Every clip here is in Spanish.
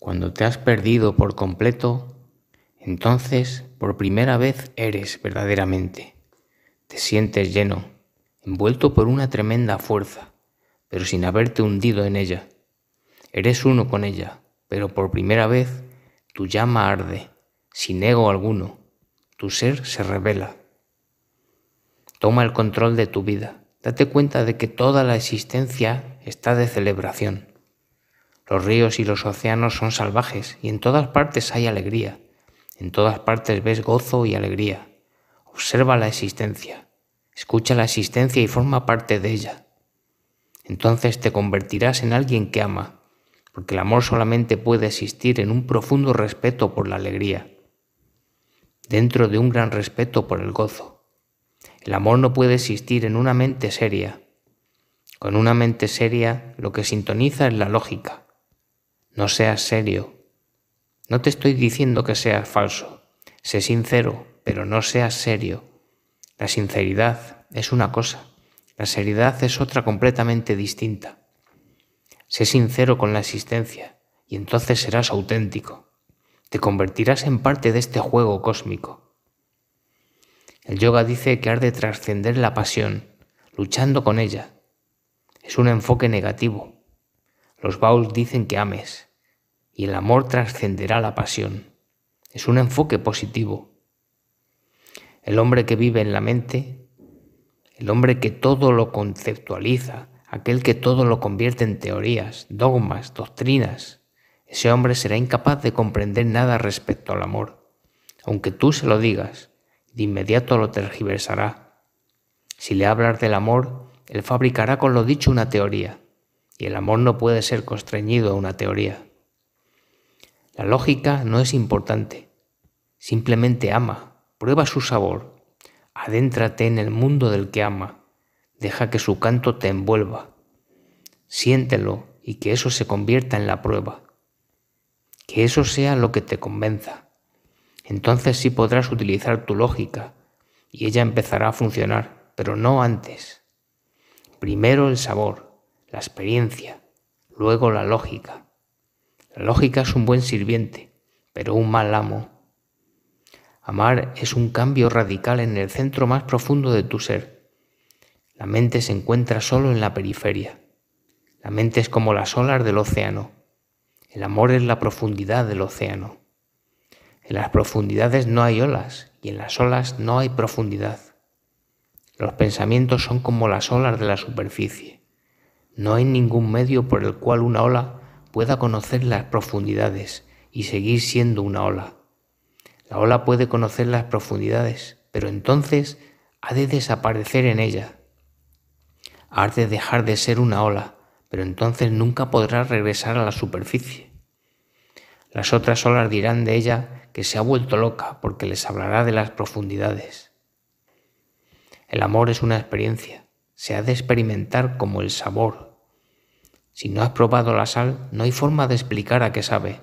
Cuando te has perdido por completo, entonces por primera vez eres verdaderamente. Te sientes lleno, envuelto por una tremenda fuerza, pero sin haberte hundido en ella. Eres uno con ella, pero por primera vez tu llama arde, sin ego alguno. Tu ser se revela. Toma el control de tu vida. Date cuenta de que toda la existencia está de celebración. Los ríos y los océanos son salvajes y en todas partes hay alegría. En todas partes ves gozo y alegría. Observa la existencia. Escucha la existencia y forma parte de ella. Entonces te convertirás en alguien que ama, porque el amor solamente puede existir en un profundo respeto por la alegría, dentro de un gran respeto por el gozo. El amor no puede existir en una mente seria. Con una mente seria lo que sintoniza es la lógica no seas serio. No te estoy diciendo que seas falso. Sé sincero, pero no seas serio. La sinceridad es una cosa. La seriedad es otra completamente distinta. Sé sincero con la existencia y entonces serás auténtico. Te convertirás en parte de este juego cósmico. El yoga dice que has de trascender la pasión, luchando con ella. Es un enfoque negativo. Los baúls dicen que ames, y el amor trascenderá la pasión. Es un enfoque positivo. El hombre que vive en la mente, el hombre que todo lo conceptualiza, aquel que todo lo convierte en teorías, dogmas, doctrinas, ese hombre será incapaz de comprender nada respecto al amor. Aunque tú se lo digas, de inmediato lo tergiversará. Si le hablas del amor, él fabricará con lo dicho una teoría, y el amor no puede ser constreñido a una teoría. La lógica no es importante. Simplemente ama, prueba su sabor, adéntrate en el mundo del que ama, deja que su canto te envuelva. Siéntelo y que eso se convierta en la prueba. Que eso sea lo que te convenza. Entonces sí podrás utilizar tu lógica y ella empezará a funcionar, pero no antes. Primero el sabor, la experiencia, luego la lógica. La lógica es un buen sirviente, pero un mal amo. Amar es un cambio radical en el centro más profundo de tu ser. La mente se encuentra solo en la periferia. La mente es como las olas del océano. El amor es la profundidad del océano. En las profundidades no hay olas y en las olas no hay profundidad. Los pensamientos son como las olas de la superficie. No hay ningún medio por el cual una ola pueda conocer las profundidades y seguir siendo una ola. La ola puede conocer las profundidades, pero entonces ha de desaparecer en ella. Ha de dejar de ser una ola, pero entonces nunca podrá regresar a la superficie. Las otras olas dirán de ella que se ha vuelto loca porque les hablará de las profundidades. El amor es una experiencia, se ha de experimentar como el sabor si no has probado la sal, no hay forma de explicar a qué sabe.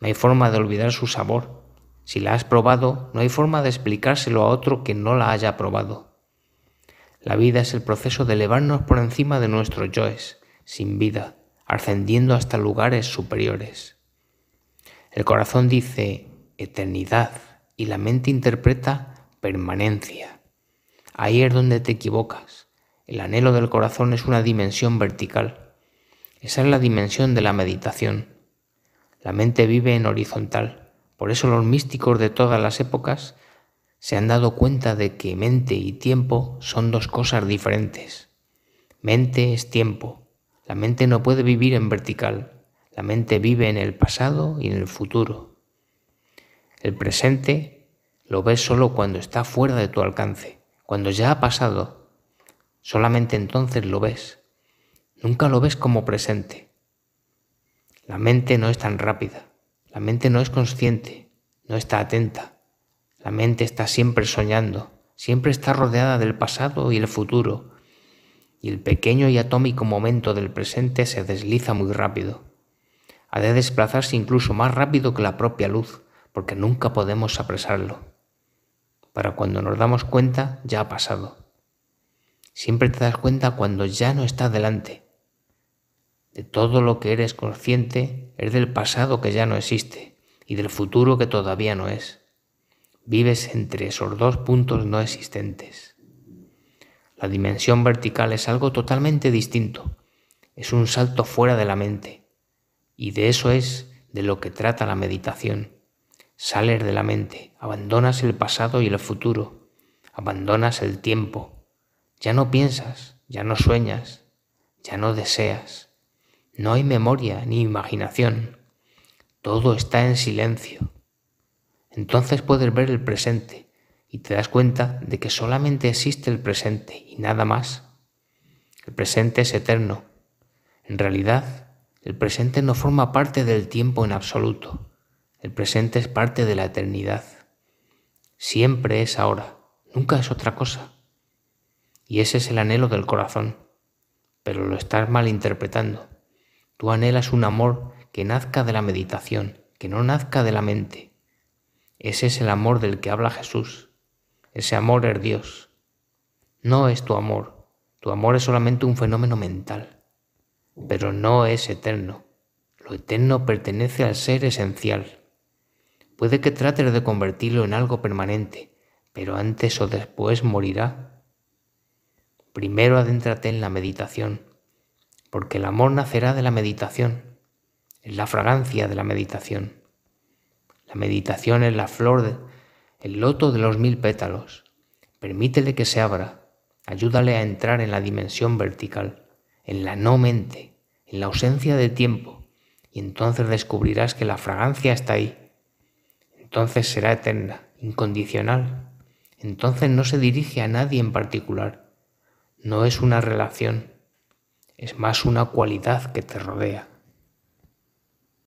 No hay forma de olvidar su sabor. Si la has probado, no hay forma de explicárselo a otro que no la haya probado. La vida es el proceso de elevarnos por encima de nuestros yoes, sin vida, ascendiendo hasta lugares superiores. El corazón dice eternidad y la mente interpreta permanencia. Ahí es donde te equivocas. El anhelo del corazón es una dimensión vertical esa es la dimensión de la meditación. La mente vive en horizontal. Por eso los místicos de todas las épocas se han dado cuenta de que mente y tiempo son dos cosas diferentes. Mente es tiempo. La mente no puede vivir en vertical. La mente vive en el pasado y en el futuro. El presente lo ves solo cuando está fuera de tu alcance, cuando ya ha pasado. Solamente entonces lo ves. Nunca lo ves como presente. La mente no es tan rápida. La mente no es consciente. No está atenta. La mente está siempre soñando. Siempre está rodeada del pasado y el futuro. Y el pequeño y atómico momento del presente se desliza muy rápido. Ha de desplazarse incluso más rápido que la propia luz, porque nunca podemos apresarlo. Para cuando nos damos cuenta, ya ha pasado. Siempre te das cuenta cuando ya no está delante, de todo lo que eres consciente es del pasado que ya no existe y del futuro que todavía no es. Vives entre esos dos puntos no existentes. La dimensión vertical es algo totalmente distinto. Es un salto fuera de la mente. Y de eso es de lo que trata la meditación. Sales de la mente, abandonas el pasado y el futuro, abandonas el tiempo. Ya no piensas, ya no sueñas, ya no deseas no hay memoria ni imaginación. Todo está en silencio. Entonces puedes ver el presente y te das cuenta de que solamente existe el presente y nada más. El presente es eterno. En realidad, el presente no forma parte del tiempo en absoluto. El presente es parte de la eternidad. Siempre es ahora, nunca es otra cosa. Y ese es el anhelo del corazón, pero lo estás malinterpretando. Tú anhelas un amor que nazca de la meditación, que no nazca de la mente. Ese es el amor del que habla Jesús. Ese amor es Dios. No es tu amor. Tu amor es solamente un fenómeno mental. Pero no es eterno. Lo eterno pertenece al ser esencial. Puede que trates de convertirlo en algo permanente, pero antes o después morirá. Primero adéntrate en la meditación, porque el amor nacerá de la meditación, es la fragancia de la meditación. La meditación es la flor, de, el loto de los mil pétalos. Permítele que se abra, ayúdale a entrar en la dimensión vertical, en la no mente, en la ausencia de tiempo, y entonces descubrirás que la fragancia está ahí. Entonces será eterna, incondicional. Entonces no se dirige a nadie en particular. No es una relación es más una cualidad que te rodea.